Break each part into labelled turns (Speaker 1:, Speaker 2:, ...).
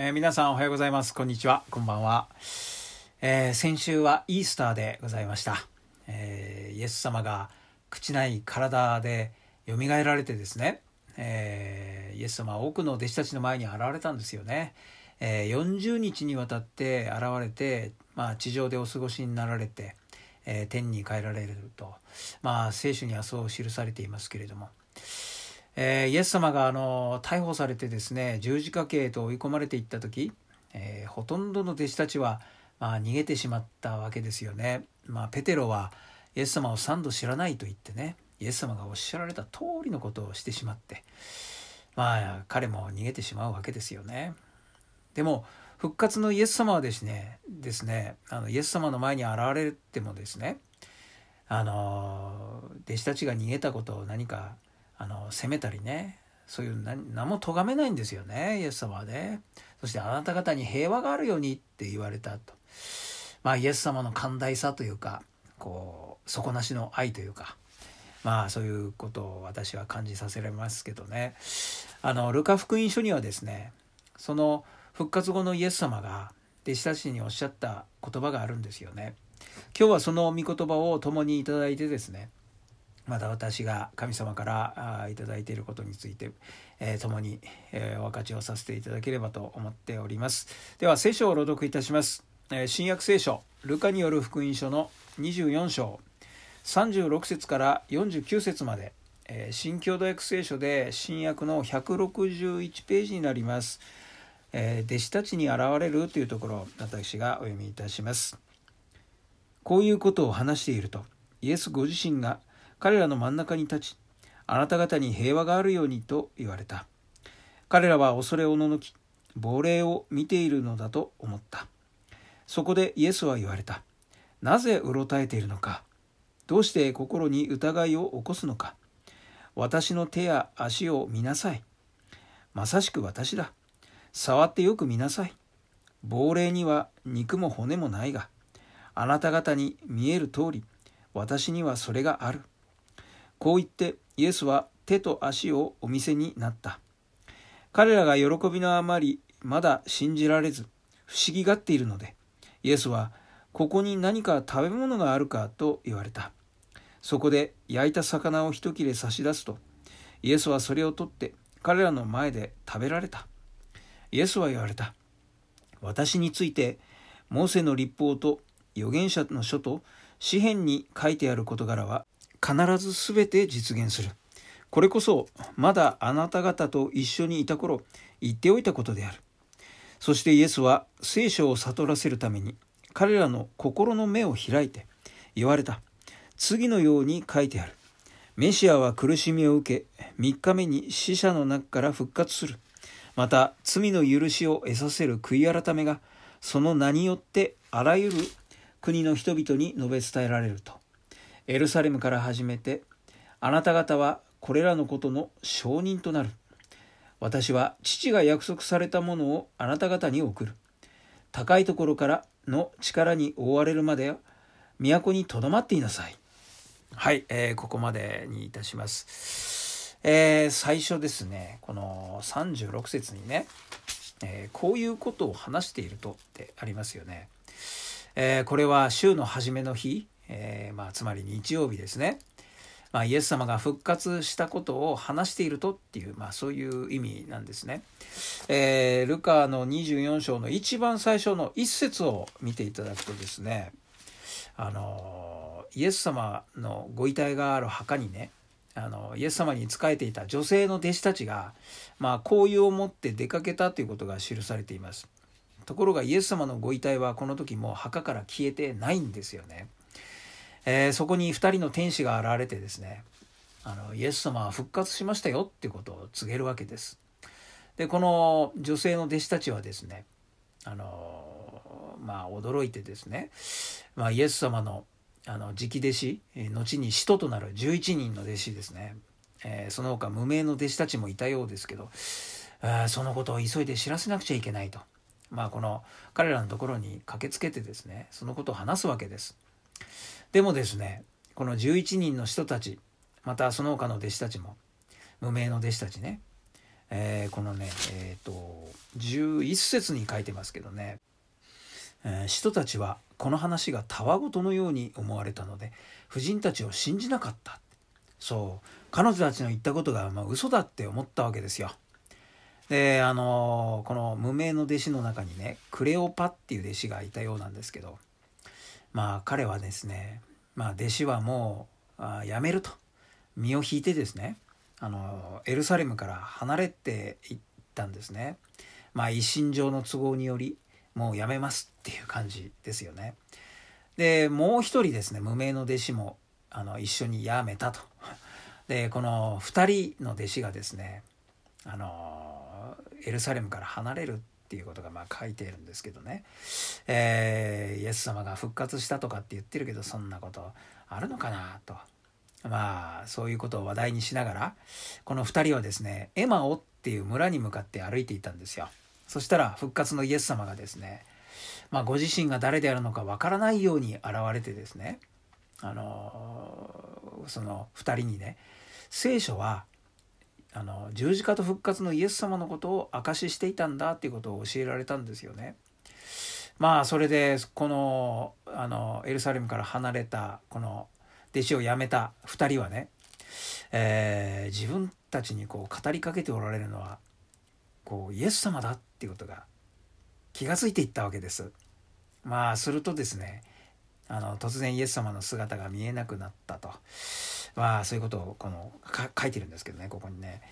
Speaker 1: えー、皆さんおはようございます。こんにちは。こんばんは。えー、先週はイースターでございました。えー、イエス様が朽ちない体でよみがえられてですね、えイエス様は多くの弟子たちの前に現れたんですよね。え40日にわたって現れて、まあ、地上でお過ごしになられて、え天に帰られると、まあ、聖書にはそう記されていますけれども。えー、イエス様があの逮捕されてですね十字架刑へと追い込まれていった時、えー、ほとんどの弟子たちは、まあ、逃げてしまったわけですよね。まあ、ペテロはイエス様を3度知らないと言ってねイエス様がおっしゃられた通りのことをしてしまってまあ彼も逃げてしまうわけですよね。でも復活のイエス様はですねですねあのイエス様の前に現れてもですねあの弟子たちが逃げたことを何かあの責めたりねそういう何も咎めないんですよねイエス様はねそしてあなた方に平和があるようにって言われたとまあイエス様の寛大さというかこう底なしの愛というかまあそういうことを私は感じさせられますけどねあのルカ福音書にはですねその復活後のイエス様が弟子たちにおっしゃった言葉があるんですよね今日はその御言葉を共にいただいてですねまた私が神様から頂いていることについて、えー、共に、えー、お分かちをさせていただければと思っておりますでは聖書を朗読いたします、えー、新約聖書ルカによる福音書の24章36節から49節まで、えー、新共同訳聖書で新約の161ページになります、え弟子たちに現れるというところ私がお読みいたしますこういうことを話しているとイエスご自身が彼らの真ん中に立ちあなた方に平和があるようにと言われた彼らは恐れおののき亡霊を見ているのだと思ったそこでイエスは言われたなぜうろたえているのかどうして心に疑いを起こすのか私の手や足を見なさいまさしく私だ触ってよく見なさい亡霊には肉も骨もないがあなた方に見える通り私にはそれがあるこう言ってイエスは手と足をお見せになった彼らが喜びのあまりまだ信じられず不思議がっているのでイエスはここに何か食べ物があるかと言われたそこで焼いた魚を一切れ差し出すとイエスはそれを取って彼らの前で食べられたイエスは言われた私についてモーセの立法と預言者の書と詩篇に書いてある事柄は必ず全て実現するこれこそまだあなた方と一緒にいた頃言っておいたことであるそしてイエスは聖書を悟らせるために彼らの心の目を開いて言われた次のように書いてあるメシアは苦しみを受け3日目に死者の中から復活するまた罪の許しを得させる悔い改めがその名によってあらゆる国の人々に述べ伝えられると。エルサレムから始めてあなた方はこれらのことの証人となる私は父が約束されたものをあなた方に送る高いところからの力に覆われるまで都にとどまっていなさいはい、えー、ここまでにいたしますえー、最初ですねこの36節にね、えー、こういうことを話しているとってありますよね、えー、これは週の初めの日えー、まあ、つまり日曜日ですね、まあ、イエス様が復活したことを話しているとっていう、まあ、そういう意味なんですね。えー、ルカの24章の一番最初の一節を見ていただくとですねあのイエス様のご遺体がある墓にねあのイエス様に仕えていた女性の弟子たちが、まあ、紅葉を持って出かけたということが記されています。ところがイエス様のご遺体はこの時もう墓から消えてないんですよね。えー、そこに2人の天使が現れてですねあのイエス様は復活しましたよっていうことを告げるわけです。でこの女性の弟子たちはですねあのまあ驚いてですね、まあ、イエス様のあの直弟子後に使徒となる11人の弟子ですね、えー、その他無名の弟子たちもいたようですけどあそのことを急いで知らせなくちゃいけないと、まあ、この彼らのところに駆けつけてですねそのことを話すわけです。でもですねこの11人の人たちまたその他の弟子たちも無名の弟子たちね、えー、このねえっ、ー、と11節に書いてますけどね、えー、人たちはこの話がたわごとのように思われたので夫人たちを信じなかったそう彼女たちの言ったことがまあ嘘だって思ったわけですよ。であのこの無名の弟子の中にねクレオパっていう弟子がいたようなんですけどまあ彼はですね、まあ、弟子はもうやめると身を引いてですねあのエルサレムから離れていったんですね。まあ、一身上の都合によりもうやめますっていう感じですよね。でもう一人ですね無名の弟子もあの一緒にやめたと。でこの二人の弟子がですねあのエルサレムから離れるっていうことがまあ書いてるんですけどね、えー、イエス様が復活したとかって言ってるけどそんなことあるのかなとまあそういうことを話題にしながらこの2人はですねエマオっていう村に向かって歩いていたんですよそしたら復活のイエス様がですね、まあ、ご自身が誰であるのかわからないように現れてですねあのー、その2人にね聖書はあの十字架と復活のイエス様のことを証ししていたんだっていうことを教えられたんですよね。まあそれでこのあのエルサレムから離れたこの弟子を辞めた2人はね、えー、自分たちにこう語りかけておられるのはこうイエス様だっていうことが気が付いていったわけです。まあするとですねあの突然イエス様の姿が見えなくなったと。まあそういうことをこの書いてるんですけどねここにね、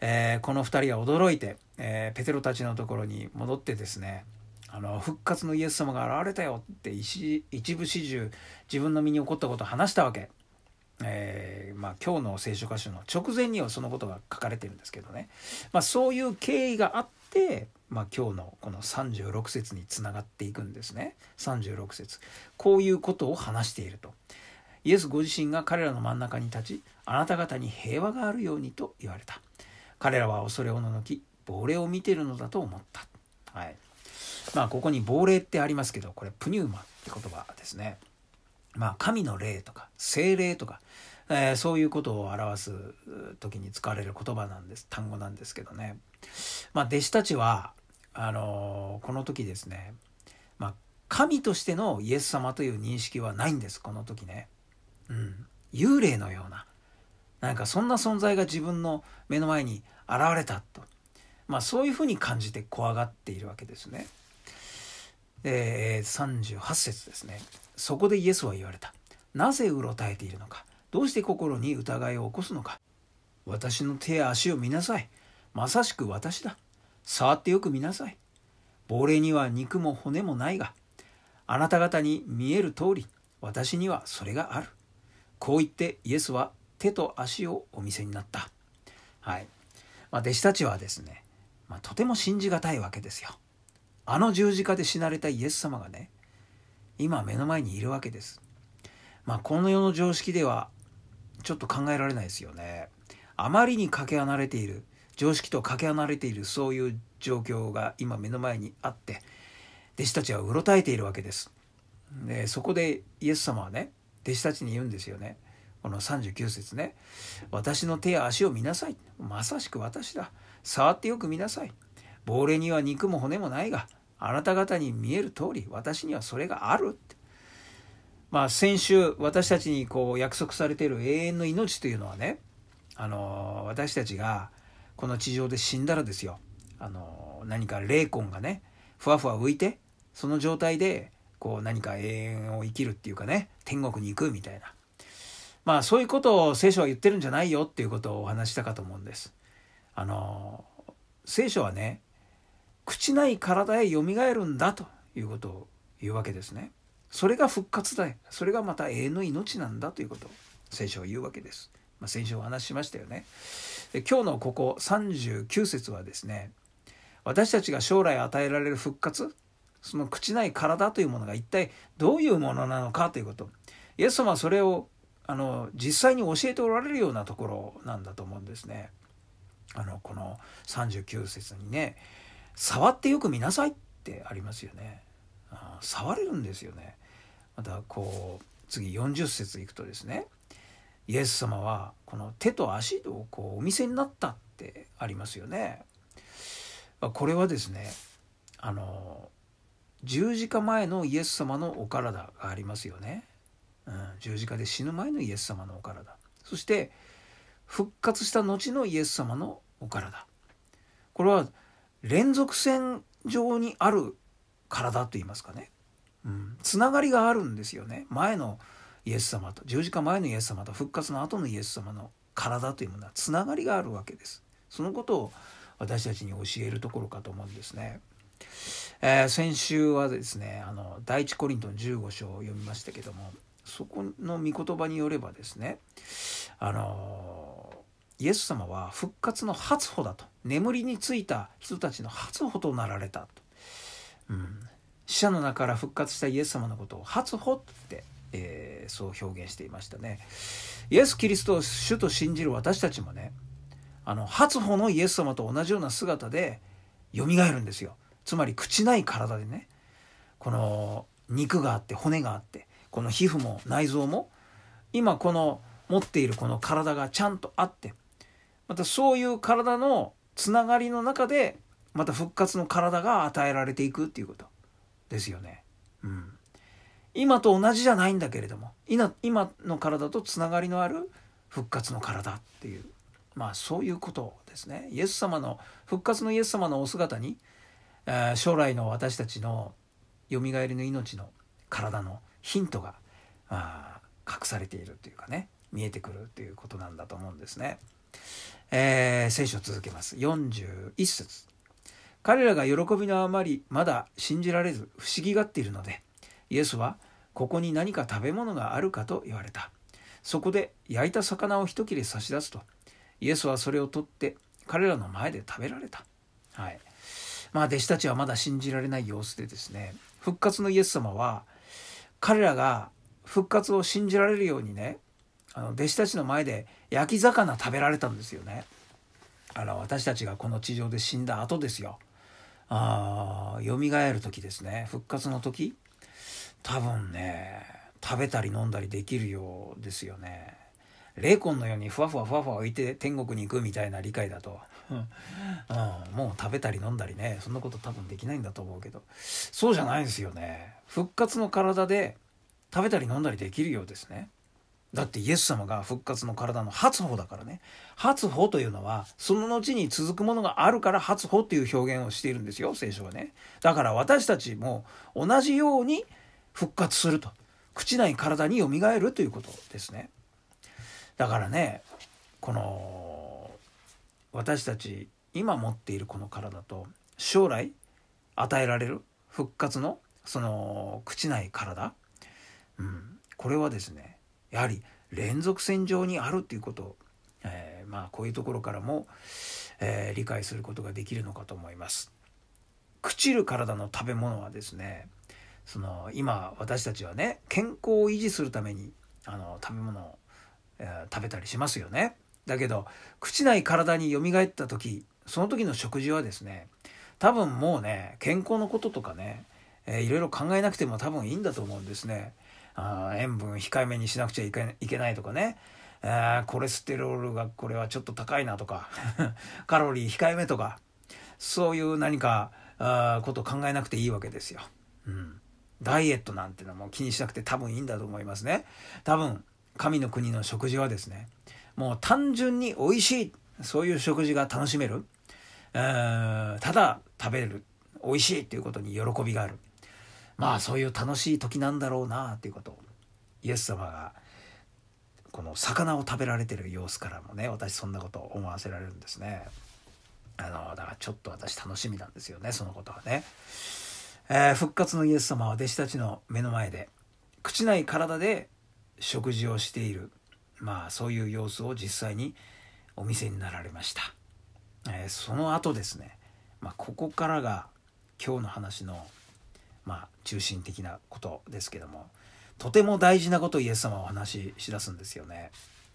Speaker 1: えー、この2人は驚いて、えー、ペテロたちのところに戻ってですねあの復活のイエス様が現れたよって一部始終自分の身に起こったことを話したわけ、えー、まあ、今日の聖書歌手の直前にはそのことが書かれてるんですけどね、まあ、そういう経緯があってまあ、今日のこの36節につながっていくんですね36節こういうことを話しているとイエスご自身が彼らの真ん中に立ちあなた方に平和があるようにと言われた彼らは恐れをののき亡霊を見ているのだと思った、はいまあ、ここに亡霊ってありますけどこれプニューマって言葉ですね、まあ、神の霊とか精霊とかえー、そういうことを表す時に使われる言葉なんです単語なんですけどね。まあ、弟子たちはあのー、この時ですね、まあ、神としてのイエス様という認識はないんですこの時ね。うん、幽霊のようななんかそんな存在が自分の目の前に現れたと、まあ、そういうふうに感じて怖がっているわけですね。えー、38節ですね。そこでイエスは言われた。なぜうろたえているのか。どうして心に疑いを起こすのか私の手や足を見なさいまさしく私だ触ってよく見なさい亡霊には肉も骨もないがあなた方に見える通り私にはそれがあるこう言ってイエスは手と足をお見せになったはい、まあ、弟子たちはですね、まあ、とても信じがたいわけですよあの十字架で死なれたイエス様がね今目の前にいるわけですまあこの世の常識ではちょっと考えられないですよね。あまりにかけ離れている常識とかけ離れているそういう状況が今目の前にあって弟子たちはうろたえているわけです。でそこでイエス様はね弟子たちに言うんですよね。この39節ね「私の手や足を見なさい」まさしく私だ触ってよく見なさい亡霊には肉も骨もないがあなた方に見える通り私にはそれがあるってまあ、先週私たちにこう約束されている永遠の命というのはね、あの私たちがこの地上で死んだらですよ、あの何か霊魂がねふわふわ浮いてその状態でこう何か永遠を生きるっていうかね天国に行くみたいなまあそういうことを聖書は言ってるんじゃないよっていうことをお話したかと思うんです。あの聖書はね朽ちない体へよみがえるんだということを言うわけですね。それが復活だそれがまた永遠の命なんだということを聖書は言うわけです、まあ、先週お話ししましたよねで今日のここ39節はですね私たちが将来与えられる復活その朽ちない体というものが一体どういうものなのかということイエス様はそれをあの実際に教えておられるようなところなんだと思うんですね。あのこの39節にね「触ってよく見なさい」ってありますよね。触れるんですよね。またこう次40節いくとですねイエス様はこの手と足をこうお見せになったってありますよね。これはですねあの十字架前のイエス様のお体がありますよね。うん、十字架で死ぬ前のイエス様のお体そして復活した後のイエス様のお体これは連続線上にある体と言いますかね、うん、つながりがあるんですよね前のイエス様と十字架前のイエス様と復活の後のイエス様の体というものはつながりがあるわけですそのことを私たちに教えるところかと思うんですね、えー、先週はですねあの第一コリントの15章を読みましたけどもそこの御言葉によればですねあのイエス様は復活の初歩だと眠りについた人たちの初歩となられたとうん、死者の中から復活したイエス様のことを初歩」って、えー、そう表現していましたねイエス・キリストを主と信じる私たちもねあの初歩のイエス様と同じような姿で蘇るんですよつまり朽ちない体でねこの肉があって骨があってこの皮膚も内臓も今この持っているこの体がちゃんとあってまたそういう体のつながりの中でまた復活の体が与えられていくっていうことですよね。うん、今と同じじゃないんだけれども今今の体とつながりのある復活の体っていうまあそういうことですね。イエス様の復活のイエス様のお姿に、えー、将来の私たちのよみがえりの命の体のヒントがあ隠されているというかね見えてくるということなんだと思うんですね。えー、聖書続けます41節彼らが喜びのあまりまだ信じられず不思議がっているのでイエスはここに何か食べ物があるかと言われたそこで焼いた魚を一切れ差し出すとイエスはそれを取って彼らの前で食べられたはいまあ弟子たちはまだ信じられない様子でですね復活のイエス様は彼らが復活を信じられるようにねあの弟子たちの前で焼き魚食べられたんですよねあの私たちがこの地上で死んだ後ですよあ蘇る時ですね復活の時多分ね食べたり飲んだりできるようですよね霊魂のようにふわふわふわふわ浮いて天国に行くみたいな理解だと、うん、もう食べたり飲んだりねそんなこと多分できないんだと思うけどそうじゃないですよね復活の体で食べたり飲んだりできるようですねだってイエス様が復活の体の初歩だからね初歩というのはその後に続くものがあるから初歩という表現をしているんですよ聖書はねだから私たちも同じように復活すると朽ちない体によみがえるということですねだからねこの私たち今持っているこの体と将来与えられる復活のその朽ちない体、うん、これはですねやはり連続線上にあるということを、えー、まあこういうところからも、えー、理解することができるのかと思います。朽ちる体の食べ物はですねその今私たちはね健康を維持するためにあの食べ物を、えー、食べたりしますよね。だけど朽ちない体によみがえった時その時の食事はですね多分もうね健康のこととかね、えー、いろいろ考えなくても多分いいんだと思うんですね。あ塩分控えめにしなくちゃいけないとかね、えー、コレステロールがこれはちょっと高いなとか カロリー控えめとかそういう何かあこと考えなくていいわけですよ。うん、ダイエットなんてのも気にしなくて多分いいんだと思いますね。多分神の国の食事はですねもう単純に美味しいそういう食事が楽しめる、えー、ただ食べる美味しいっていうことに喜びがあるまあそういう楽しい時なんだろうなということをイエス様がこの魚を食べられてる様子からもね私そんなことを思わせられるんですね。あのだからちょっと私楽しみなんですよねそのことはね、えー、復活のイエス様は弟子たちの目の前で朽ちない体で食事をしているまあそういう様子を実際にお見せになられました、えー、その後ですね、まあ、ここからが今日の話のまあ、中心的なことですけどもとても大事なことをイエス様はお話ししだすんですよね。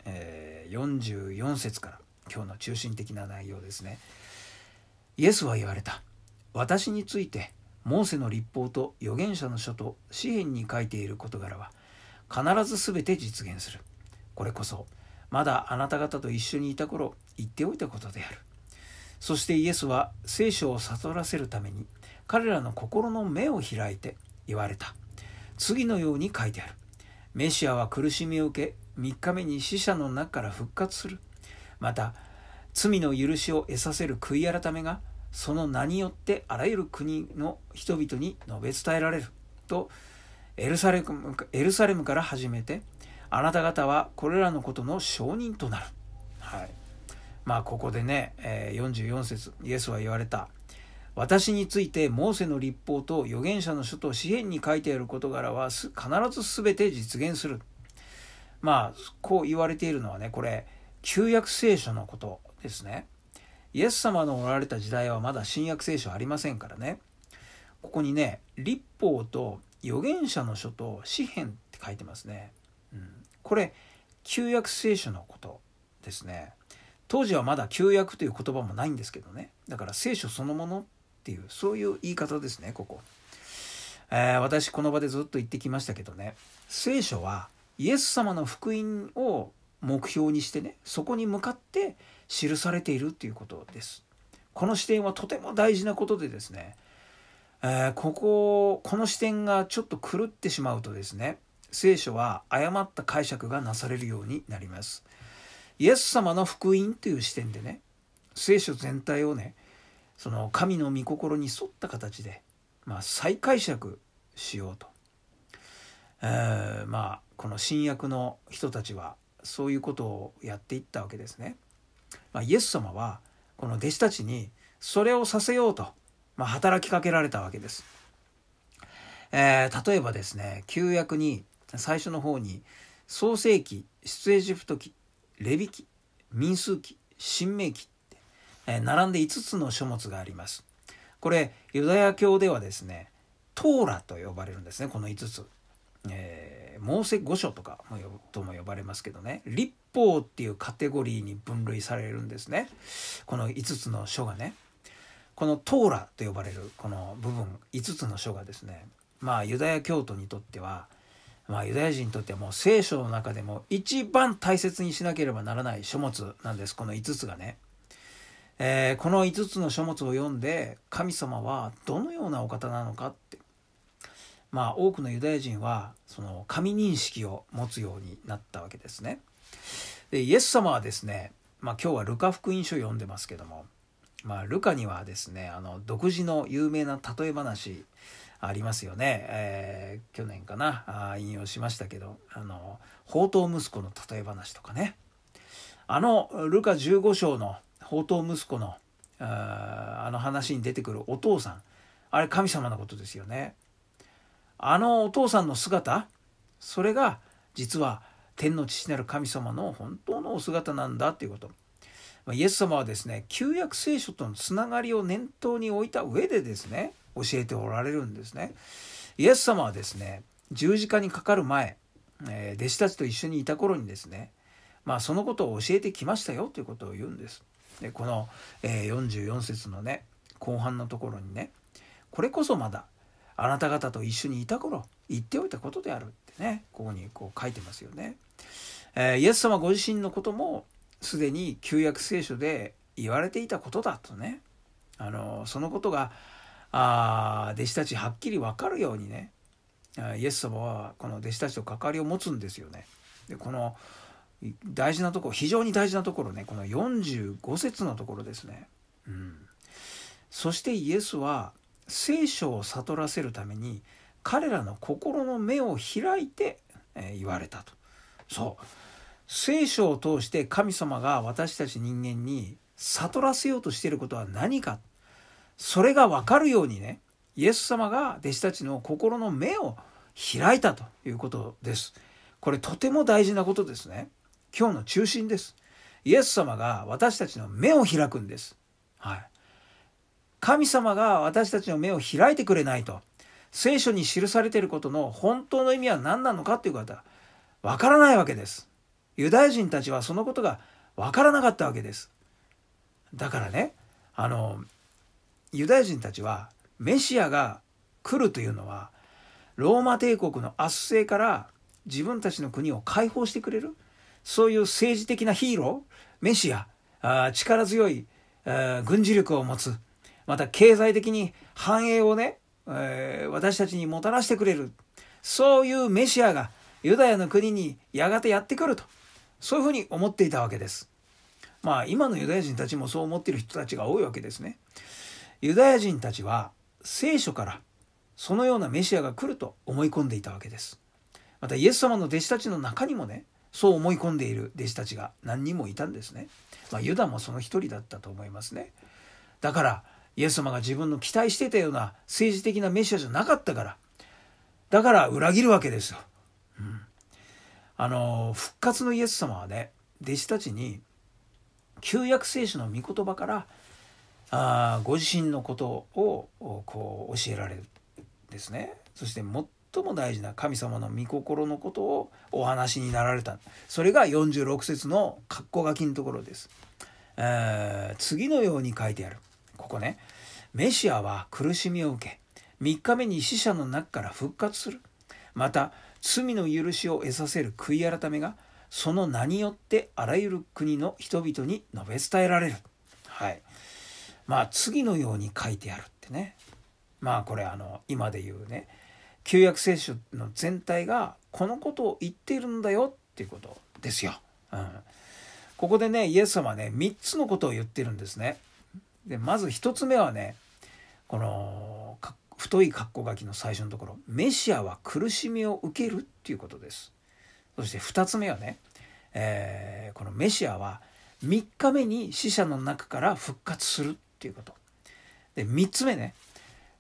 Speaker 1: えー、44節から今日の中心的な内容ですね。イエスは言われた。私についてモーセの立法と預言者の書と詩篇に書いている事柄は必ず全て実現する。これこそまだあなた方と一緒にいた頃言っておいたことである。そしてイエスは聖書を悟らせるために彼らの心の目を開いて言われた次のように書いてあるメシアは苦しみを受け3日目に死者の中から復活するまた罪の許しを得させる悔い改めがその名によってあらゆる国の人々に述べ伝えられるとエルサレムエルサレムから始めてあなた方はこれらのことの証人となる、はい、まあここでね、え44節イエスは言われた私についてモーセの立法と預言者の書と詩篇に書いてある事柄は必ず全て実現する。まあこう言われているのはねこれ旧約聖書のことですね。イエス様のおられた時代はまだ新約聖書ありませんからね。ここにね立法と預言者の書と詩篇って書いてますね。うん、これ旧約聖書のことですね。当時はまだ旧約という言葉もないんですけどねだから聖書そのものっていうそういう言い方ですねここ、えー、私この場でずっと言ってきましたけどね聖書はイエス様の福音を目標にしてねそこに向かって記されているということですこの視点はとても大事なことでですね、えー、こここの視点がちょっと狂ってしまうとですね聖書は誤った解釈がなされるようになりますイエス様の福音という視点でね聖書全体をねその神の御心に沿った形で、まあ、再解釈しようと、えー、まあこの新約の人たちはそういうことをやっていったわけですね。まあ、イエス様はこの弟子たちにそれをさせようと、まあ、働きかけられたわけです。えー、例えばですね旧約に最初の方に創世記出エジプト記レビ記民数記新明記並んで5つの書物があります。これユダヤ教ではですねトーラと呼ばれるんですねこの5つ。えー、モーセ五書とかもとも呼ばれますけどね立法っていうカテゴリーに分類されるんですねこの5つの書がねこのトーラと呼ばれるこの部分5つの書がですねまあユダヤ教徒にとってはまあユダヤ人にとってはもう聖書の中でも一番大切にしなければならない書物なんですこの5つがね。えー、この5つの書物を読んで神様はどのようなお方なのかってまあ多くのユダヤ人はその神認識を持つようになったわけですね。でイエス様はですね、まあ、今日はルカ福音書読んでますけども、まあ、ルカにはですねあの独自の有名な例え話ありますよね、えー、去年かなあ引用しましたけどあの息子の例え話とかねあのルカ15章の「宝刀息子のあの話に出てくるお父さんあれ神様のことですよね。あのお父さんの姿それが実は天の父なる神様の本当のお姿なんだっていうこと。イエス様はですね旧約聖書とのつながりを念頭に置いた上でですね教えておられるんですね。イエス様はですね十字架にかかる前、え弟子たちと一緒にいた頃にですねまあそのことを教えてきましたよということを言うんです。でこの、え44節のね後半のところにねこれこそまだあなた方と一緒にいた頃言っておいたことであるってねここにこう書いてますよね。えー、イエス様ご自身のこともすでに旧約聖書で言われていたことだとねあのそのことがあ弟子たちはっきり分かるようにねイエス様はこの弟子たちと関わりを持つんですよね。でこの大事なところ非常に大事なところねこの45節のところですね、うん、そしてイエスは聖書を悟らせるために彼らの心の目を開いて、言われたとそう聖書を通して神様が私たち人間に悟らせようとしていることは何かそれが分かるようにねイエス様が弟子たちの心の目を開いたということですこれとても大事なことですね今日の中心です。イエス様が私たちの目を開くんです。はい。神様が私たちの目を開いてくれないと、聖書に記されていることの本当の意味は何なのかという方、わからないわけです。ユダヤ人たちはそのことがわからなかったわけです。だからね、あの、ユダヤ人たちはメシアが来るというのは、ローマ帝国の圧政から自分たちの国を解放してくれるそういう政治的なヒーロー、メシア、あ力強い、え軍事力を持つ、また経済的に繁栄をね、えー、私たちにもたらしてくれる、そういうメシアがユダヤの国にやがてやってくると、そういうふうに思っていたわけです。まあ今のユダヤ人たちもそう思っている人たちが多いわけですね。ユダヤ人たちは聖書からそのようなメシアが来ると思い込んでいたわけです。またイエス様の弟子たちの中にもね、そう思い込んでいる弟子たちが何人もいたんですね。まあ、ユダもその一人だったと思いますね。だからイエス様が自分の期待してたような政治的なメシアじゃなかったからだから裏切るわけですよ。うん、あの復活のイエス様はね弟子たちに旧約聖書の御言葉からあご自身のことをこう教えられるですねそして最も大事な神様の御心のことをお話になられたそれが46節の括弧書きのところです、えー、次のように書いてあるここねメシアは苦しみを受け3日目に死者の中から復活するまた罪の許しを得させる悔い改めがその名によってあらゆる国の人々に述べ伝えられるはいまあ次のように書いてあるってねまあこれあの今で言うね旧約聖書の全体がこのことを言っているんだよっていうことですよ。うん、ここでねイエス様はね3つのことを言ってるんですね。でまず1つ目はねこの太い括弧書きの最初のところ「メシアは苦しみを受ける」っていうことです。そして2つ目はね、えー、このメシアは3日目に死者の中から復活するっていうこと。で3つ目ね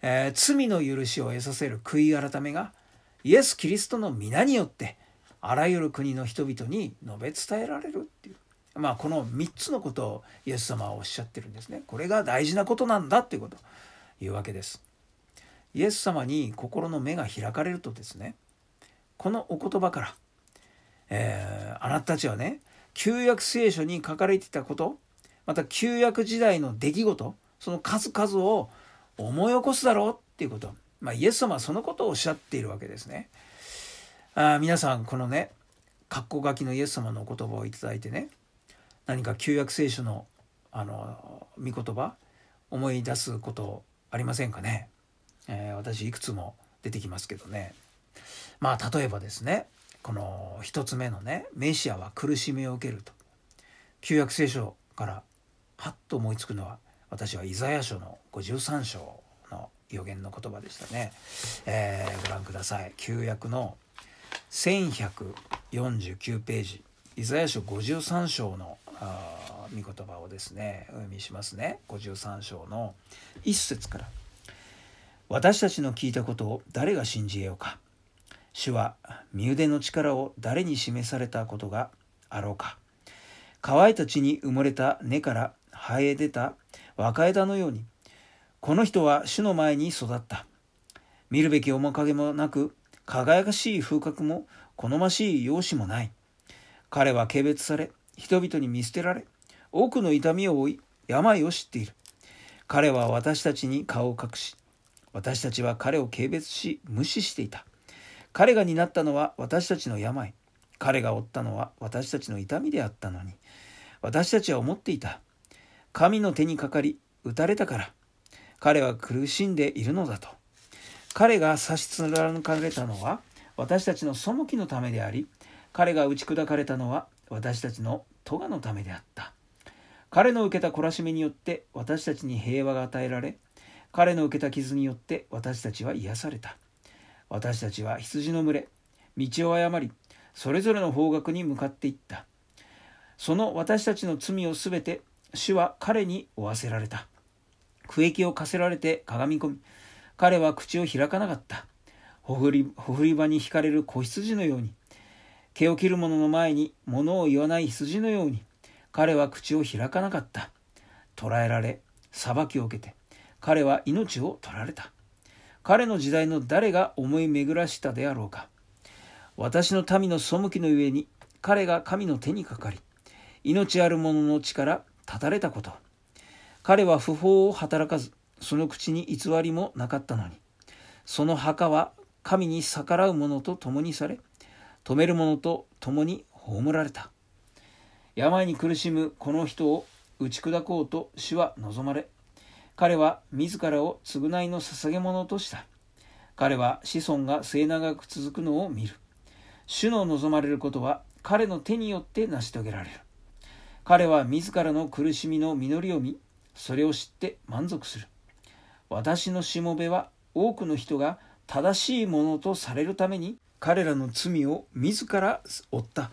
Speaker 1: えー、罪の許しを得させる悔い改めがイエス・キリストの皆によってあらゆる国の人々に述べ伝えられるっていう、まあ、この3つのことをイエス様はおっしゃってるんですねこれが大事なことなんだっていうこというわけですイエス様に心の目が開かれるとですねこのお言葉から、えー、あなたたちはね旧約聖書に書かれていたことまた旧約時代の出来事その数々を思い起こすだろうっていうこと。まあ、イエス様はそのことをおっしゃっているわけですね。あ皆さん、このね、格好書きのイエス様のお言葉を頂いてね、何か旧約聖書の、あの、御言葉、思い出すことありませんかね、えー、私、いくつも出てきますけどね。まあ、例えばですね、この一つ目のね、メシアは苦しみを受けると。旧約聖書から、はっと思いつくのは、私はイザヤ書の53章の予言の言葉でしたね、えー、ご覧ください旧約の1149ページイザヤ書53章の御言葉をですねお読みしますね53章の一節から「私たちの聞いたことを誰が信じようか」「主は身腕の力を誰に示されたことがあろうか」乾いた地に埋もれた根から生え出た若枝のようにこの人は主の前に育った見るべき面影もなく輝かしい風格も好ましい容姿もない彼は軽蔑され人々に見捨てられ多くの痛みを負い病を知っている彼は私たちに顔を隠し私たちは彼を軽蔑し無視していた彼が担ったのは私たちの病彼が負ったのは私たちの痛みであったのに私たちは思っていた神の手にかかり打たれたから彼は苦しんでいるのだと彼が差し貫かれたのは私たちの背きのためであり彼が打ち砕かれたのは私たちの咎のためであった彼の受けた懲らしみによって私たちに平和が与えられ彼の受けた傷によって私たちは癒された私たちは羊の群れ道を誤りそれぞれの方角に向かっていったその私たちの罪をすべて主は彼に負わせられた。苦役を課せられて鏡込み、彼は口を開かなかった。ほふりほふり場に惹かれる子羊のように、毛を切る者の前に物を言わない羊のように、彼は口を開かなかった。捕らえられ、裁きを受けて、彼は命を取られた。彼の時代の誰が思い巡らしたであろうか。私の民の背きのゆえに、彼が神の手にかかり、命ある者の力、断たれたこと彼は不法を働かずその口に偽りもなかったのにその墓は神に逆らう者と共にされ止める者と共に葬られた病に苦しむこの人を打ち砕こうと主は望まれ彼は自らを償いの捧げ物とした彼は子孫が末永く続くのを見る主の望まれることは彼の手によって成し遂げられる彼は自らの苦しみの実りを見それを知って満足する私のしもべは多くの人が正しいものとされるために彼らの罪を自ら負った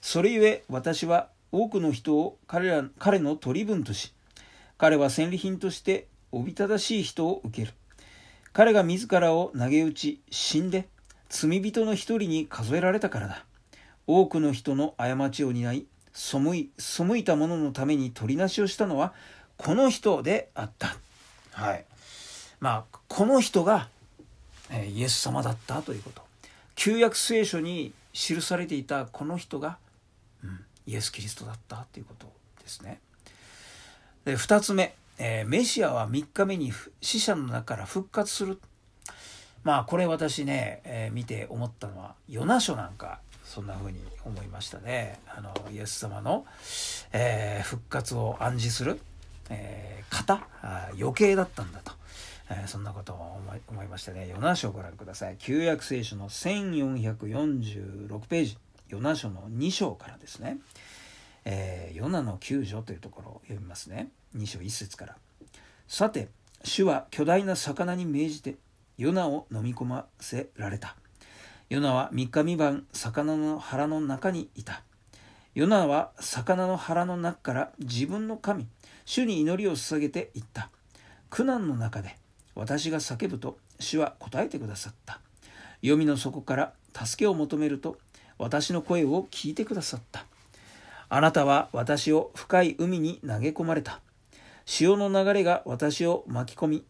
Speaker 1: それゆえ私は多くの人を彼ら彼の取り分とし彼は戦利品としておびただしい人を受ける彼が自らを投げ打ち死んで罪人の一人に数えられたからだ多くの人の過ちを担い背い背いた者のために取りなしをしたのはこの人であった。はい、まあこの人が、えイエス様だったということ旧約聖書に記されていたこの人が、うん、イエス・キリストだったということですね。で2つ目、えー、メシアは3日目に死者の中から復活する。まあこれ私ね、えー、見て思ったのはヨナ書なんかそんな風に思いましたねあのイエス様の、えー、復活を暗示する、えー、あ余計だったんだと、えー、そんなことを思いましたねヨナ書をご覧ください旧約聖書の1446ページヨナ書の2章からですね、えヨナの救助というところを読みますね2章1節からさて主は巨大な魚に命じてヨナを飲み込ませられたヨナは三日三晩魚の腹の中にいた。ヨナは魚の腹の中から自分の神、主に祈りを捧げていった。苦難の中で私が叫ぶと主は答えてくださった。黄泉の底から助けを求めると私の声を聞いてくださった。あなたは私を深い海に投げ込まれた。潮の流れが私を巻き込み、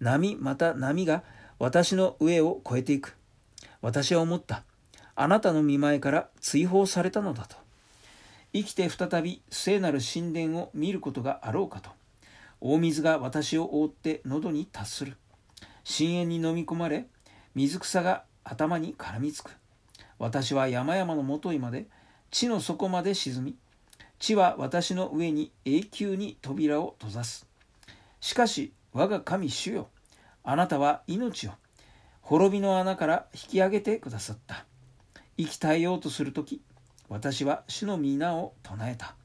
Speaker 1: 波また波が私の上を越えていく。私は思ったあなたの見前から追放されたのだと生きて再び聖なる神殿を見ることがあろうかと大水が私を覆って喉に達する深淵に飲み込まれ水草が頭に絡みつく私は山々のもといまで地の底まで沈み地は私の上に永久に扉を閉ざすしかし我が神主よあなたは命を滅びの穴から引き上げてくださった。生き耐えようとする時、私は主の皆を唱えた。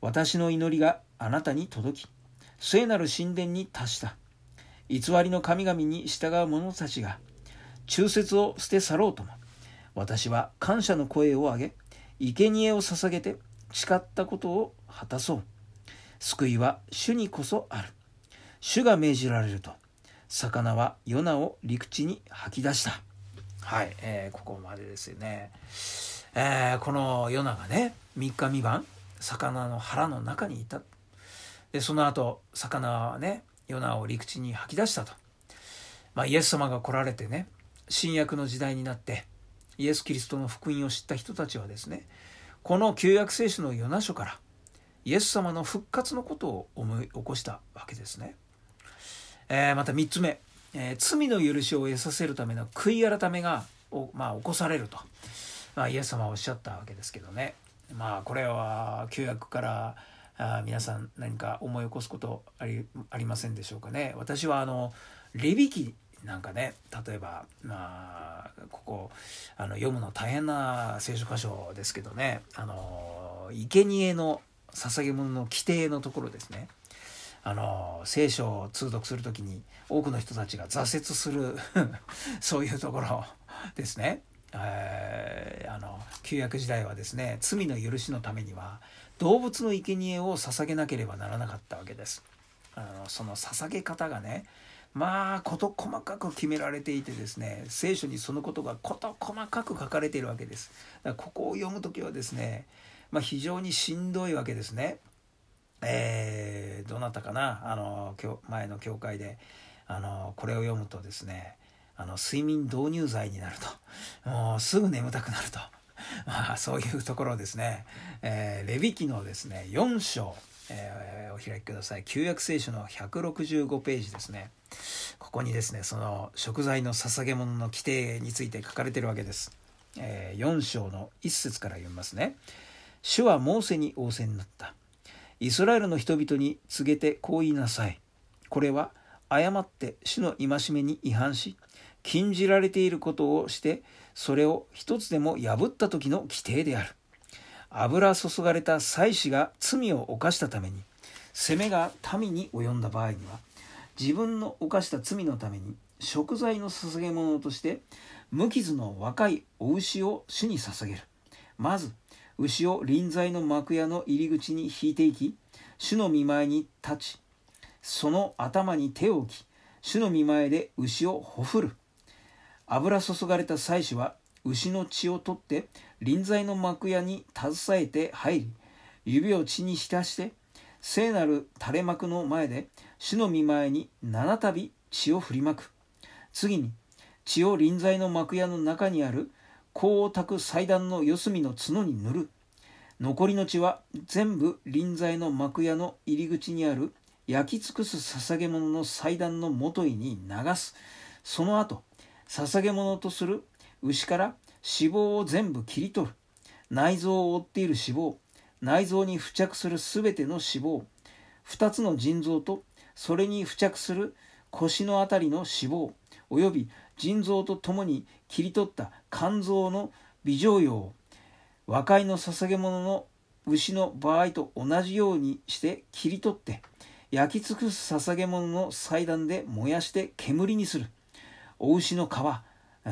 Speaker 1: 私の祈りがあなたに届き、聖なる神殿に達した。偽りの神々に従う者たちが、忠説を捨て去ろうとも、私は感謝の声を上げ、生贄を捧げて誓ったことを果たそう。救いは主にこそある。主が命じられると、魚はヨナを陸地に吐き出した。はい、えー、ここまでですよね。えー、このヨナがね3日3晩魚の腹の中にいた。でその後魚はねヨナを陸地に吐き出したと。まあ、イエス様が来られてね新約の時代になってイエス・キリストの福音を知った人たちはですねこの旧約聖書のヨナ書からイエス様の復活のことを思い起こしたわけですね。えー、また3つ目、えー、罪の許しを得させるための悔い改めがお、まあ、起こされると、まあ、イエス様はおっしゃったわけですけどねまあこれは旧約からあ皆さん何か思い起こすことありありませんでしょうかね。私はあのレビキなんかね例えば、まあ、ここあの読むの大変な聖書箇所ですけどねあの生贄の捧げ物の規定のところですねあの聖書を通読する時に多くの人たちが挫折する そういうところですね。えー、あの旧約時代はですね罪の許しのためには動物の生贄を捧げなければならなかったわけです。あのその捧げ方がねまあ事細かく決められていてですね聖書にそのことが事細かく書かれているわけです。ここを読む時はですね、まあ、非常にしんどいわけですね。えー、どなたかなあの前の教会であのこれを読むとですねあの睡眠導入剤になると もうすぐ眠たくなると、まあ、そういうところですね、えー、レビ記のですね4章、えー、お開きください旧約聖書の165ページですねここにですねその食材の捧げ物の規定について書かれてるわけです、えー、4章の1節から読みますね「主はモーセに仰せになった」イスラエルの人々に告げてこう言いなさい。これは誤って主の戒めに違反し、禁じられていることをして、それを一つでも破った時の規定である。油注がれた祭司が罪を犯したために、責めが民に及んだ場合には、自分の犯した罪のために、食材の捧げ物として、無傷の若いお牛を主に捧げる。まず牛を臨在の幕屋の入り口に引いていき主の見前に立ちその頭に手を置き主の見前で牛をほふる油注がれた祭司は牛の血を取って臨在の幕屋に携えて入り指を血に浸して聖なる垂れ幕の前で主の見前に七度血を振りまく次に血を臨在の幕屋の中にある香をく祭壇の四隅の角に塗る残りの血は全部臨済の幕屋の入り口にある焼き尽くす捧げ物の祭壇の元井に流すその後捧げ物とする牛から脂肪を全部切り取る内臓を覆っている脂肪内臓に付着する全ての脂肪2つの腎臓とそれに付着する腰の辺りの脂肪および腎臓とともに切り取った肝臓の微乗用を和解の捧げ物の牛の場合と同じようにして切り取って焼き尽くす捧げ物の祭壇で燃やして煙にするお牛の皮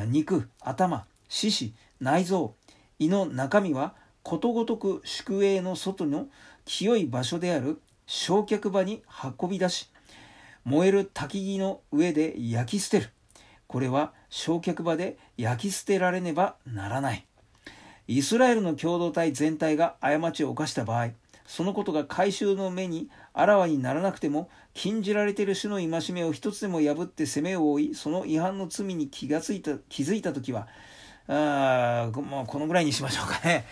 Speaker 1: 肉頭四肢内臓胃の中身はことごとく宿営の外の清い場所である焼却場に運び出し燃える焚き木の上で焼き捨てるこれは焼却場で焼き捨てられねばならない。イスラエルの共同体全体が過ちを犯した場合、そのことが回収の目にあらわにならなくても、禁じられている種の戒めを一つでも破って責めを負い、その違反の罪に気がついた、気づいたときは、あもうこのぐらいにしましょうかね。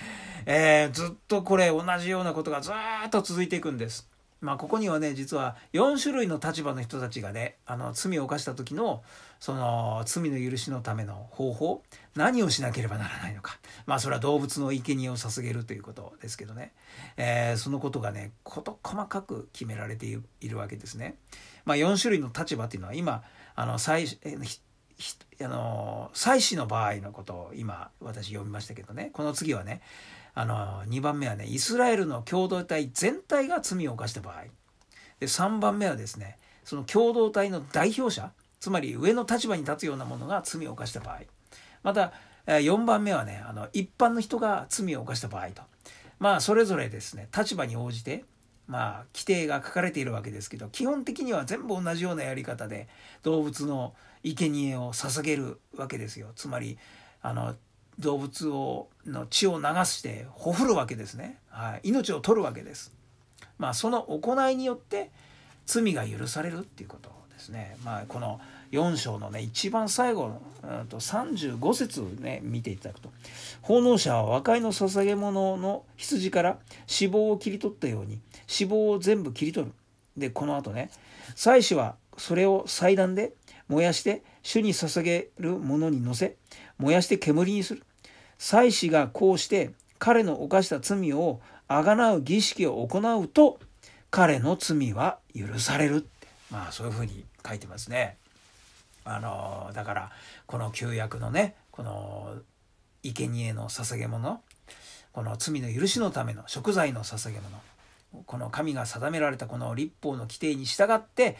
Speaker 1: えー、ずっとこれ同じようなことがずっと続いていくんです。まあ、ここにはね実は4種類の立場の人たちがねあの罪を犯した時のその罪の許しのための方法何をしなければならないのかまあそれは動物の生贄を捧げるということですけどね、えー、そのことがね事細かく決められているわけですね。まあ、4種類の立場っていうのは今あの最あの祭祀の場合のことを今私読みましたけどねこの次はねあの2番目はねイスラエルの共同体全体が罪を犯した場合で3番目はですねその共同体の代表者つまり上の立場に立つようなものが罪を犯した場合また4番目はねあの一般の人が罪を犯した場合とまあそれぞれですね立場に応じてまあ規定が書かれているわけですけど基本的には全部同じようなやり方で動物の生贄を捧げるわけですよつまりあの動物をの血を流してほふるわけですね、はい、命を取るわけです。まあ、その行いによって罪が許されるっていうことですね、まあ、この4章のね一番最後の、うん、と35節をね見ていただくと「奉納者は和解の捧げ物の羊から脂肪を切り取ったように脂肪を全部切り取る」でこのあとね祭司はそれを祭壇で燃やして主に捧げるものに乗せ燃やして煙にする妻子がこうして彼の犯した罪をあがなう儀式を行うと彼の罪は許されるってまあそういうふうに書いてますね。あのだからこの旧約のねこの生贄の捧げ物この罪の許しのための食材の捧げ物この神が定められたこの立法の規定に従って、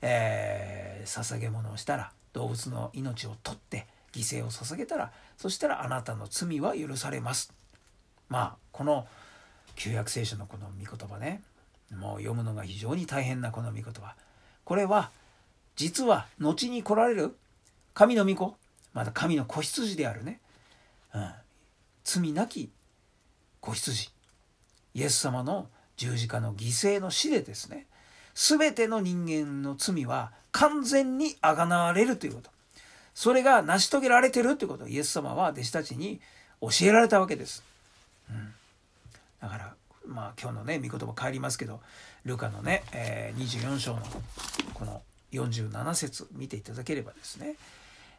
Speaker 1: えー、捧げ物をしたら動物の命を取って犠牲を捧げたらそしたらあなたの罪は許されますまあこの旧約聖書のこの御言葉ねもう読むのが非常に大変なこの御言葉これは実は後に来られる神の御子また神の子羊であるね、うん、罪なき子羊イエス様の十字架の犠牲の死でですね全ての人間の罪は完全にあがなわれるということそれが成し遂げられてるってことをイエス様は弟子たちに教えられたわけです。うん、だから、まあ、今日のね、御言葉帰りますけど、ルカのね、えー、24章のこの47節見ていただければですね、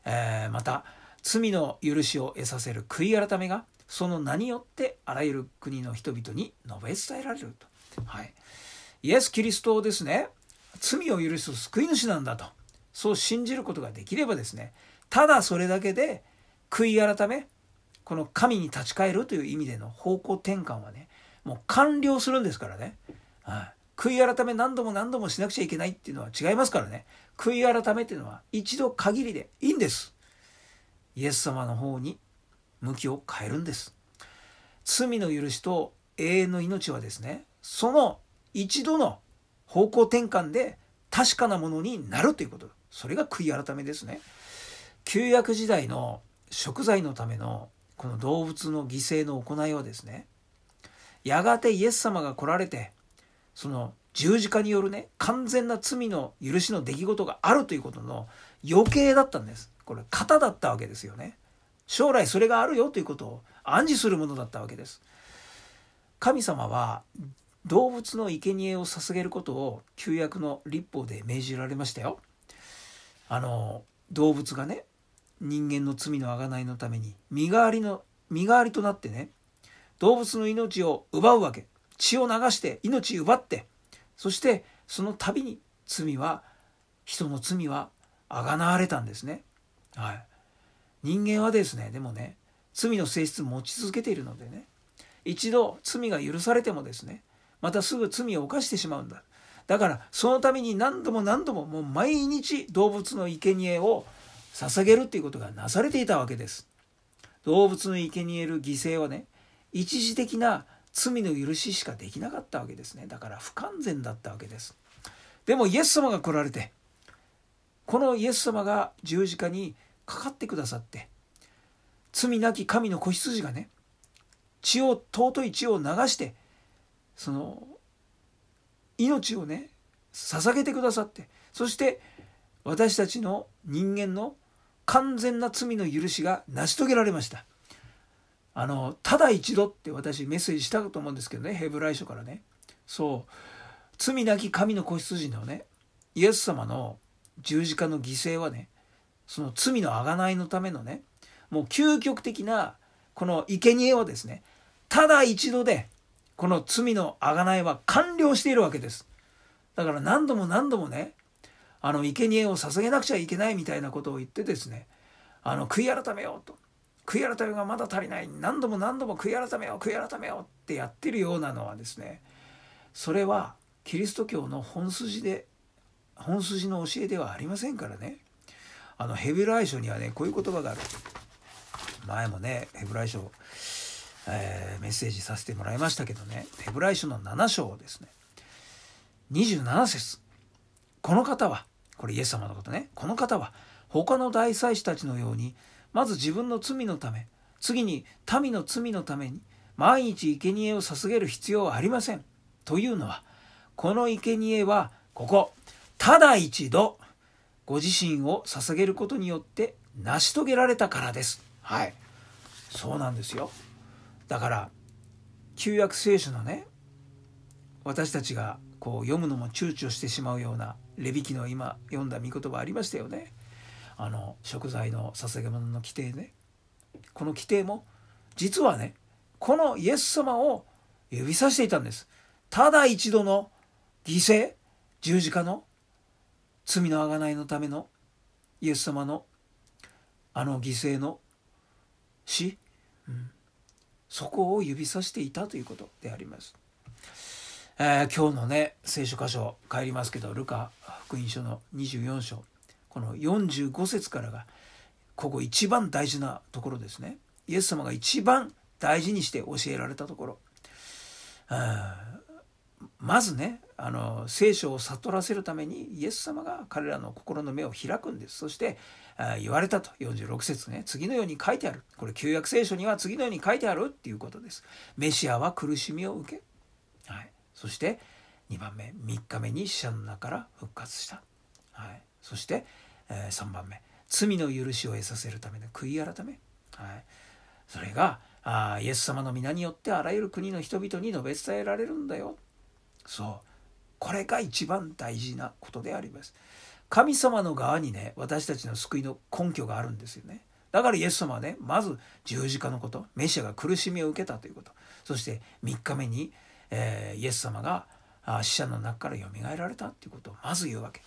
Speaker 1: えー、また、罪の許しを得させる悔い改めが、その名によってあらゆる国の人々に述べ伝えられると。はい、イエス・キリストをですね、罪を許す救い主なんだと。そう信じることができればですねただそれだけで悔い改めこの神に立ち返るという意味での方向転換はねもう完了するんですからね、はい、悔い改め何度も何度もしなくちゃいけないっていうのは違いますからね悔い改めっていうのは一度限りでいいんですイエス様の方に向きを変えるんです罪の許しと永遠の命はですねその一度の方向転換で確かなものになるということそれが悔い改めですね旧約時代の食材のためのこの動物の犠牲の行いはですねやがてイエス様が来られてその十字架によるね完全な罪の許しの出来事があるということの余計だったんですこれ型だったわけですよね将来それがあるよということを暗示するものだったわけです神様は動物の生贄を捧げることを旧約の立法で命じられましたよあの動物がね人間の罪のあがないのために身代わりの身代わりとなってね動物の命を奪うわけ血を流して命奪ってそしてその度に罪は人の罪はあがなわれたんですね。はい、人間はですねでもね罪の性質持ち続けているのでね一度罪が許されてもですねまたすぐ罪を犯してしまうんだだからそのために何度も何度ももう毎日動物の生贄を捧げるっていうことがなされていたわけです。動物の生贄る犠牲はね一時的な罪の許ししかできなかったわけですねだから不完全だったわけですでもイエス様が来られてこのイエス様が十字架にかかってくださって罪なき神の子羊がね血を尊い血を流してその命をね捧げてくださってそして私たちの人間の完全な罪の許しが成し遂げられましたあのただ一度って私メッセージしたと思うんですけどねヘブライ書からねそう罪なき神の子羊のねイエス様の十字架の犠牲はねその罪の贖いのためのねもう究極的なこの生贄はですねただ一度でこの罪の贖いは完了しているわけです。だから何度も何度もね、あの、生贄を捧げなくちゃいけないみたいなことを言ってですね、あの、悔い改めようと。悔い改めがまだ足りない。何度も何度も悔い改めよう、悔い改めようってやってるようなのはですね、それはキリスト教の本筋で、本筋の教えではありませんからね。あの、ヘブライ書にはね、こういう言葉がある。前もね、ヘブライ書えー、メッセージさせてもらいましたけどねヘブライ書の7章をですね27節この方はこれイエス様のことねこの方は他の大祭司たちのようにまず自分の罪のため次に民の罪のために毎日生贄を捧げる必要はありませんというのはこの生贄はここただ一度ご自身を捧げることによって成し遂げられたからですはいそうなんですよだから旧約聖書のね私たちがこう読むのも躊躇してしまうようなレビキの今読んだ御言葉ありましたよね。あの食材の捧げ物の規定ね。この規定も実はねこのイエス様を指さしていたんです。ただ一度の犠牲十字架の罪のあがないのためのイエス様のあの犠牲の死、うんそこを指さしていたということであります。えー、今日のね聖書箇所帰りますけどルカ福音書の24章この45節からがここ一番大事なところですね。イエス様が一番大事にして教えられたところ。まずねあの聖書を悟らせるためにイエス様が彼らの心の目を開くんですそして言われたと46節ね次のように書いてあるこれ旧約聖書には次のように書いてあるっていうことですメシアは苦しみを受け、はい、そして2番目3日目に死者の中から復活した、はい、そして、え3番目罪の許しを得させるための悔い改め、はい、それがあイエス様の皆によってあらゆる国の人々に述べ伝えられるんだよそうこれが一番大事なことであります神様の側にね私たちの救いの根拠があるんですよねだからイエス様はねまず十字架のことメシアが苦しみを受けたということそして3日目に、えー、イエス様が死者の中からよみがえられたということをまず言うわけ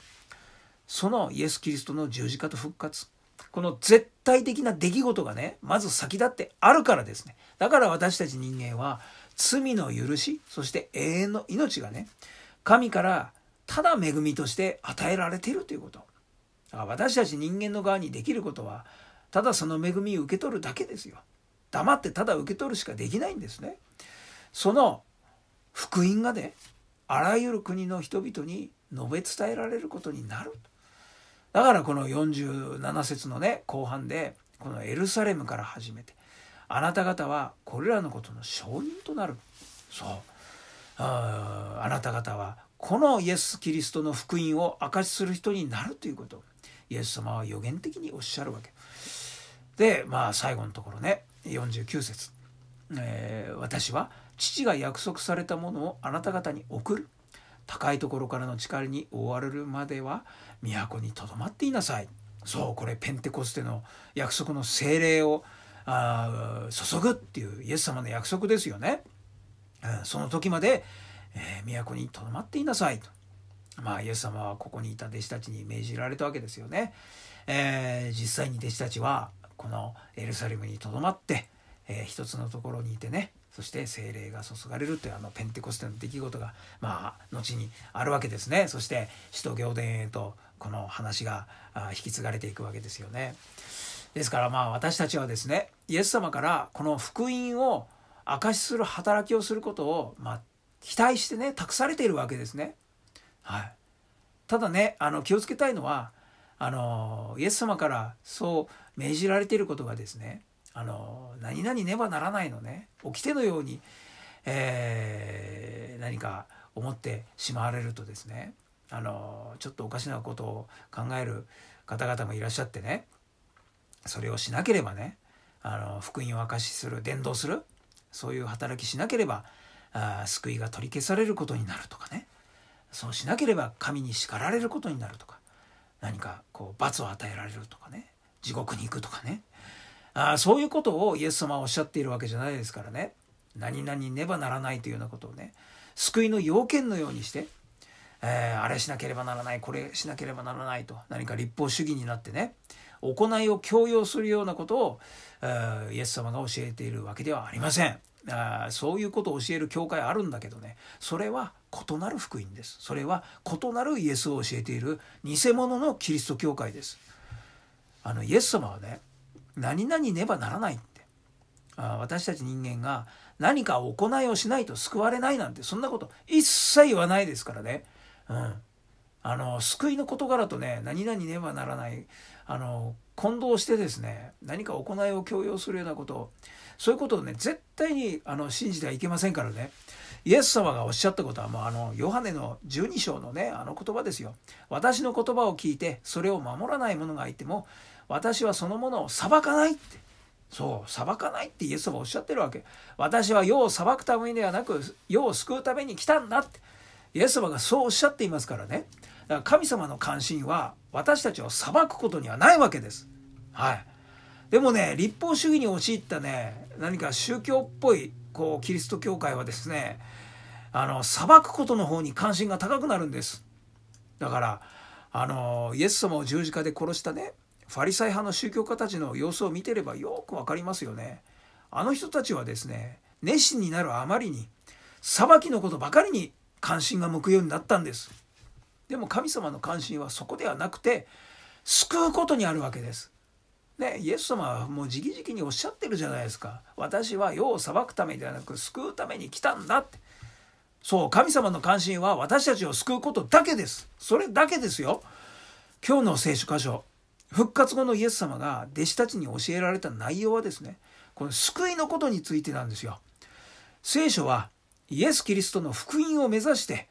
Speaker 1: そのイエス・キリストの十字架と復活この絶対的な出来事がねまず先立ってあるからですねだから私たち人間は罪の許しそして永遠の命がね神からただ恵みとして与えられているということ私たち人間の側にできることはただその恵みを受け取るだけですよ黙ってただ受け取るしかできないんですねその福音がねあらゆる国の人々に述べ伝えられることになるだからこの47節のね後半でこのエルサレムから始めてあなた方はこれらのことの証人となるそうあなた方はこのイエス・キリストの福音を証しする人になるということをイエス様は予言的におっしゃるわけでまあ最後のところね49節、えー、私は父が約束されたものをあなた方に送る高いところからの力に覆われるまでは都にとどまっていなさい」そうこれペンテコステの約束の精霊をあ注ぐっていうイエス様の約束ですよね。うん、その時まで、えー、都にとどまっていなさいと。まあ、イエス様はここにいた弟子たちに命じられたわけですよね。えー、実際に弟子たちはこのエルサレムにとどまって、えー、一つのところにいてねそして精霊が注がれるというあのペンテコステの出来事がまあ後にあるわけですねそして使徒行伝へとこの話が引き継がれていくわけですよね。ですからまあ私たちはですねイエス様からこの福音を証しする働きをすることを、まあ、期待してね託されているわけですね。はい、ただねあの気をつけたいのはあのイエス様からそう命じられていることがですねあの何々ねばならないのね起きてのように、えー、何か思ってしまわれるとですねあのちょっとおかしなことを考える方々もいらっしゃってねそれをしなければねあの福音を明かしする伝道するそういう働きしなければあ救いが取り消されることになるとかねそうしなければ神に叱られることになるとか何かこう罰を与えられるとかね地獄に行くとかねあそういうことをイエス様はおっしゃっているわけじゃないですからね何々ねばならないというようなことをね救いの要件のようにして、えー、あれしなければならないこれしなければならないと何か立法主義になってね行いを強要するようなことを、えー、イエス様が教えているわけではありません。あそういうことを教える教会あるんだけどねそれは異なる福音ですそれは異なるイエスを教えている偽物のキリスト教会ですあのイエス様はね何々ねばならないってあ私たち人間が何か行いをしないと救われないなんてそんなこと一切言わないですからねうんあの救いの事柄とね何々ねばならないあの混同してですね何か行いを強要するようなことそういうことをね絶対にあの信じてはいけませんからねイエス様がおっしゃったことはもうあのヨハネの12章のねあの言葉ですよ私の言葉を聞いてそれを守らない者がいても私はそのものを裁かないってそう裁かないってイエス様おっしゃってるわけ私は世を裁くためではなく世を救うために来たんだってイエス様がそうおっしゃっていますからねだから神様の関心は私たちを裁くことにはないわけです。はい、でもね立法主義に陥ったね何か宗教っぽいこうキリスト教会はですねあの裁くことの方に関心が高くなるんです。だからあのイエス様を十字架で殺したねファリサイ派の宗教家たちの様子を見てればよく分かりますよね。あの人たちはですね熱心になるあまりに裁きのことばかりに関心が向くようになったんです。でも神様の関心はそこではなくて救うことにあるわけです。ね、イエス様はもう直々におっしゃってるじゃないですか。私は世を裁くためではなく救うために来たんだって。そう、神様の関心は私たちを救うことだけです。それだけですよ。今日の聖書箇所、復活後のイエス様が弟子たちに教えられた内容はですね、この救いのことについてなんですよ。聖書はイエス・キリストの福音を目指して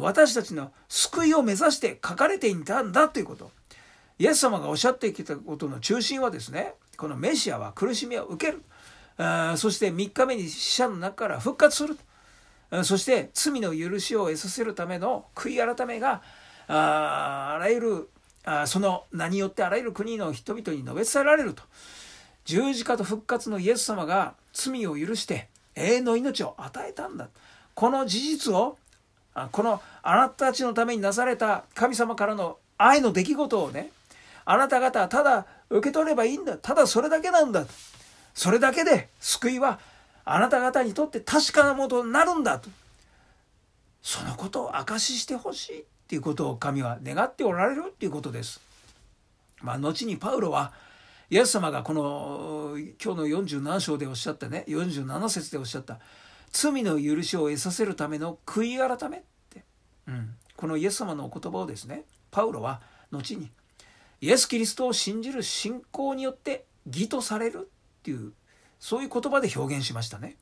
Speaker 1: 私たちの救いを目指して書かれていたんだということイエス様がおっしゃってきたことの中心はですねこのメシアは苦しみを受けるそして3日目に死者の中から復活するそして罪の許しを得させるための悔い改めがあらゆるあその名によってあらゆる国の人々に述べさえられると十字架と復活のイエス様が罪を許して永遠の命を与えたんだこの事実をこのあなたたちのためになされた神様からの愛の出来事をねあなた方ただ受け取ればいいんだただそれだけなんだそれだけで救いはあなた方にとって確かなものになるんだとそのことを証ししてほしいっていうことを神は願っておられるっていうことです。まあ、後にパウロはイエス様がこの今日の47章でおっしゃったね47節でおっしゃった罪の許しを得させるための悔い改めって、うん、このイエス様のお言葉をですねパウロは後にイエス・キリストを信じる信仰によって義とされるっていうそういう言葉で表現しましたね。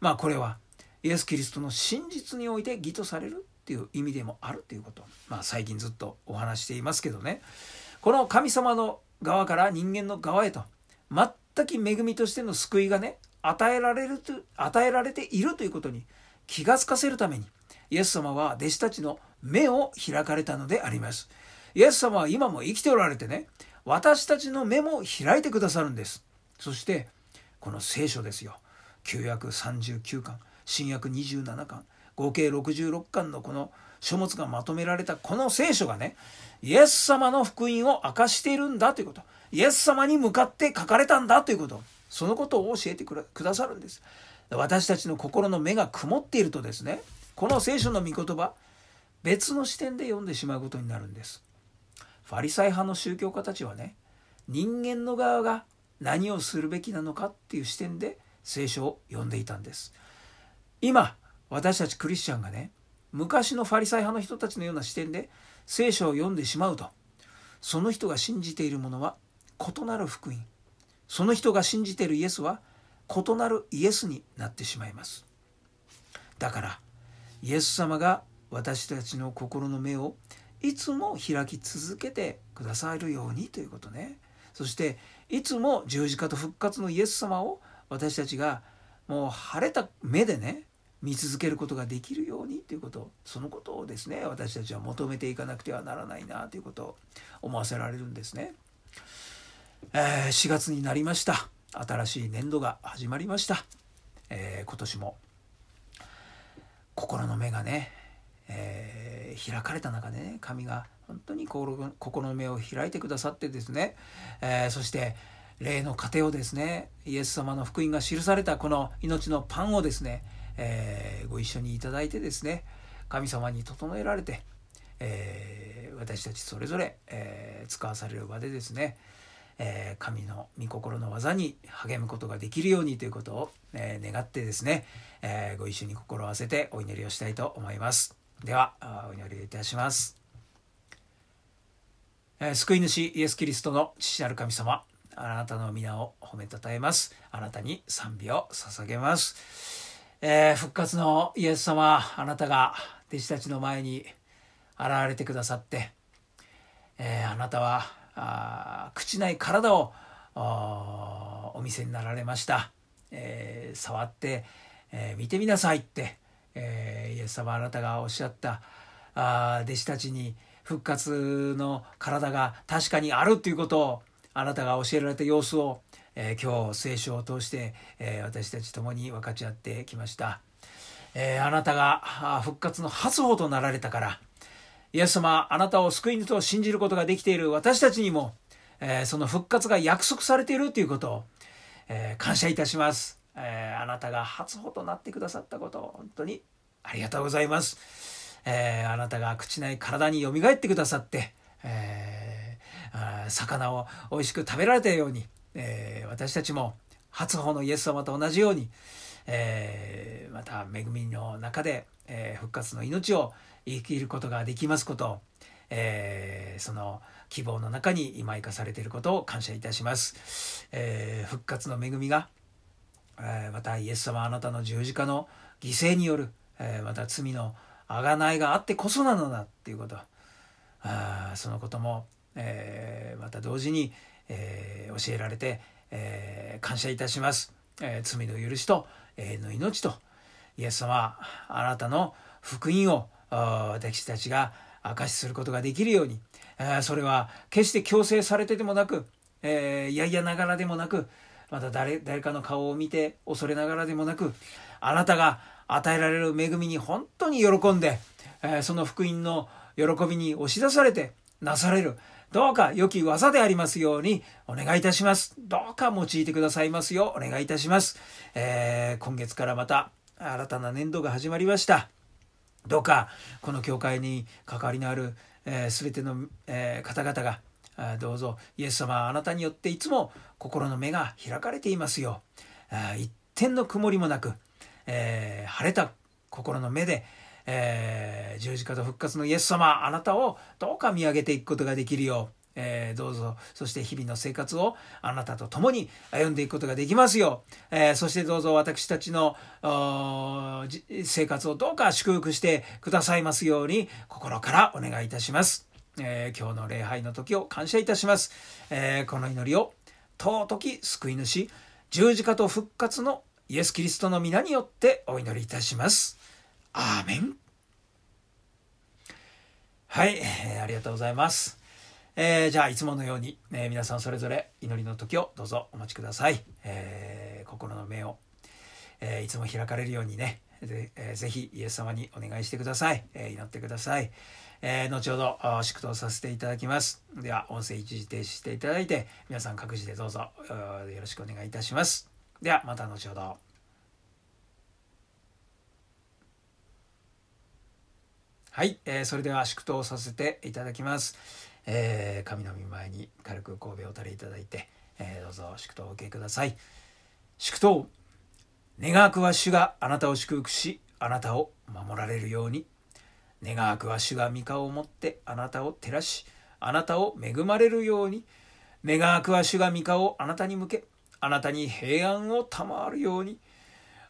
Speaker 1: まあこれはイエス・キリストの真実において義とされるっていう意味でもあるということ、まあ、最近ずっとお話していますけどねこの神様の側から人間の側へと全く恵みとしての救いがね与えられると与えられているということに気がつかせるためにイエス様は弟子たちの目を開かれたのでありますイエス様は今も生きておられてね私たちの目も開いてくださるんですそしてこの聖書ですよ旧約39巻新約27巻合計66巻のこの書物がまとめられたこの聖書がねイエス様の福音を明かしているんだということイエス様に向かって書かれたんだということそのことを教えてくださるんです私たちの心の目が曇っているとですねこの聖書の御言葉別の視点で読んでしまうことになるんですファリサイ派の宗教家たちはね人間の側が何をするべきなのかっていう視点で聖書を読んでいたんです今私たちクリスチャンがね昔のファリサイ派の人たちのような視点で聖書を読んでしまうとその人が信じているものは異なる福音その人が信じているイエスは異なるイエスになってしまいますだからイエス様が私たちの心の目をいつも開き続けてくださるようにということねそしていつも十字架と復活のイエス様を私たちがもう晴れた目でね見続けることができるようにということそのことをですね私たちは求めていかなくてはならないなということを思わせられるんですね。えー、4月になりました新しい年度が始まりました、えー、今年も心の目がね、えー、開かれた中でね神が本当に心の目を開いてくださってですね、えー、そして例の糧をですねイエス様の福音が記されたこの命のパンをですね、えー、ご一緒にいただいてですね神様に整えられて、えー、私たちそれぞれ、え使わされる場でですね、え神の御心の技に励むことができるようにということを、え願ってですね、えご一緒に心を合わせてお祈りをしたいと思います。ではお祈りいたします。救い主イエス・キリストの父なる神様あなたの皆を褒めたたえます。あなたに賛美を捧げます。えー、復活のイエス様、あなたが弟子たちの前に現れてくださって、えー、あなたはあ朽ちない体をお見せになられました、えー、触って、えー、見てみなさいって、えー、イエス様あなたがおっしゃったあ弟子たちに復活の体が確かにあるということをあなたが教えられた様子を、えー、今日聖書を通して、えー、私たち共に分かち合ってきました、えー、あなたが復活の初歩となられたからイエス様、あなたを救い主と信じることができている私たちにも、えー、その復活が約束されているということを、えー、感謝いたします、えー、あなたが初歩となってくださったこと、本当にありがとうございます。えあなたが朽ちない体によみがえってくださって、え魚を美味しく食べられたように、え私たちも初歩のイエス様と同じように、えまた恵みの中で、え復活の命を、生きることができますこと、えー、その希望の中に今生かされていることを感謝いたします、えー、復活の恵みが、えー、またイエス様あなたの十字架の犠牲による、えまた罪の贖いがあってこそなのだっていうことあそのことも、えまた同時に、え教えられて、え感謝いたします、え罪の許しと永遠の命とイエス様あなたの福音を私たちが明しすることができるようにそれは決して強制されてでもなくいやいやながらでもなくまた誰誰かの顔を見て恐れながらでもなくあなたが与えられる恵みに本当に喜んでその福音の喜びに押し出されてなされるどうか良き技でありますようにお願いいたします。どうか用いてくださいますようお願いいたします。えー、今月からまた新たな年度が始まりました。どうかこの教会に関わりのある、えー、全ての、えー、方々がどうぞイエス様あなたによっていつも心の目が開かれていますよ一点の曇りもなく、えー、晴れた心の目で、えー、十字架と復活のイエス様あなたをどうか見上げていくことができるようえー、どうぞ、そして日々の生活をあなたと共に歩んでいくことができますよえー、そしてどうぞ私たちの生活をどうか祝福してくださいますように心からお願いいたします。えー、今日の礼拝の時を感謝いたします。えこの祈りを尊き救い主、十字架と復活のイエス・キリストの皆によってお祈りいたします。アーメン。はい、えー、ありがとうございます。えー、じゃあいつものように、えー、皆さんそれぞれ祈りの時をどうぞお待ちください、えー、心の目を、えいつも開かれるようにねぜ,、えー、ぜひイエス様にお願いしてください、え祈ってください、え後ほど祝祷させていただきますでは音声一時停止していただいて皆さん各自でどうぞよろしくお願いいたしますではまた後ほどはい、えー、それでは祝祷させていただきます。えー、神の御前に軽く神戸を垂れいただいて、えー、どうぞ祝祷をお受けください祝祷願わくは主があなたを祝福しあなたを守られるように願わくは主が御顔を持ってあなたを照らしあなたを恵まれるように願わくは主が御顔をあなたに向けあなたに平安を賜るように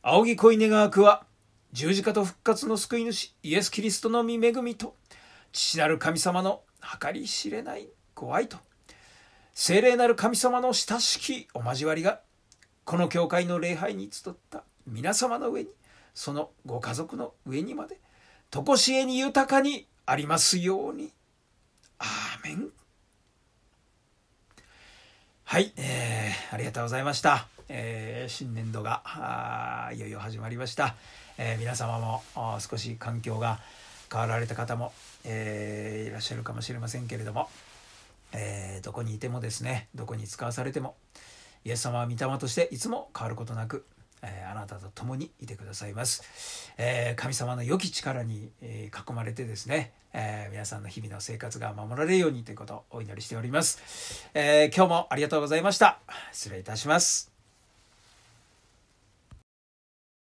Speaker 1: 仰ぎ恋願わくは十字架と復活の救い主イエス・キリストの御恵みと父なる神様の計り知れないご愛と聖霊なる神様の親しきお交わりがこの教会の礼拝に集った皆様の上にそのご家族の上にまで常しえに豊かにありますように。アーメンはい、えー、ありがとうございました。えー、新年度がいよいよ始まりました。えー、皆様も少し環境が変わられた方もえー、いらっしゃるかもしれませんけれども、えー、どこにいてもですねどこに使わされてもイエス様は御霊としていつも変わることなく、えー、あなたと共にいてくださいます、え神様の良き力に、囲まれてですね、え皆さんの日々の生活が守られるようにということをお祈りしております、え今日もありがとうございました失礼いたします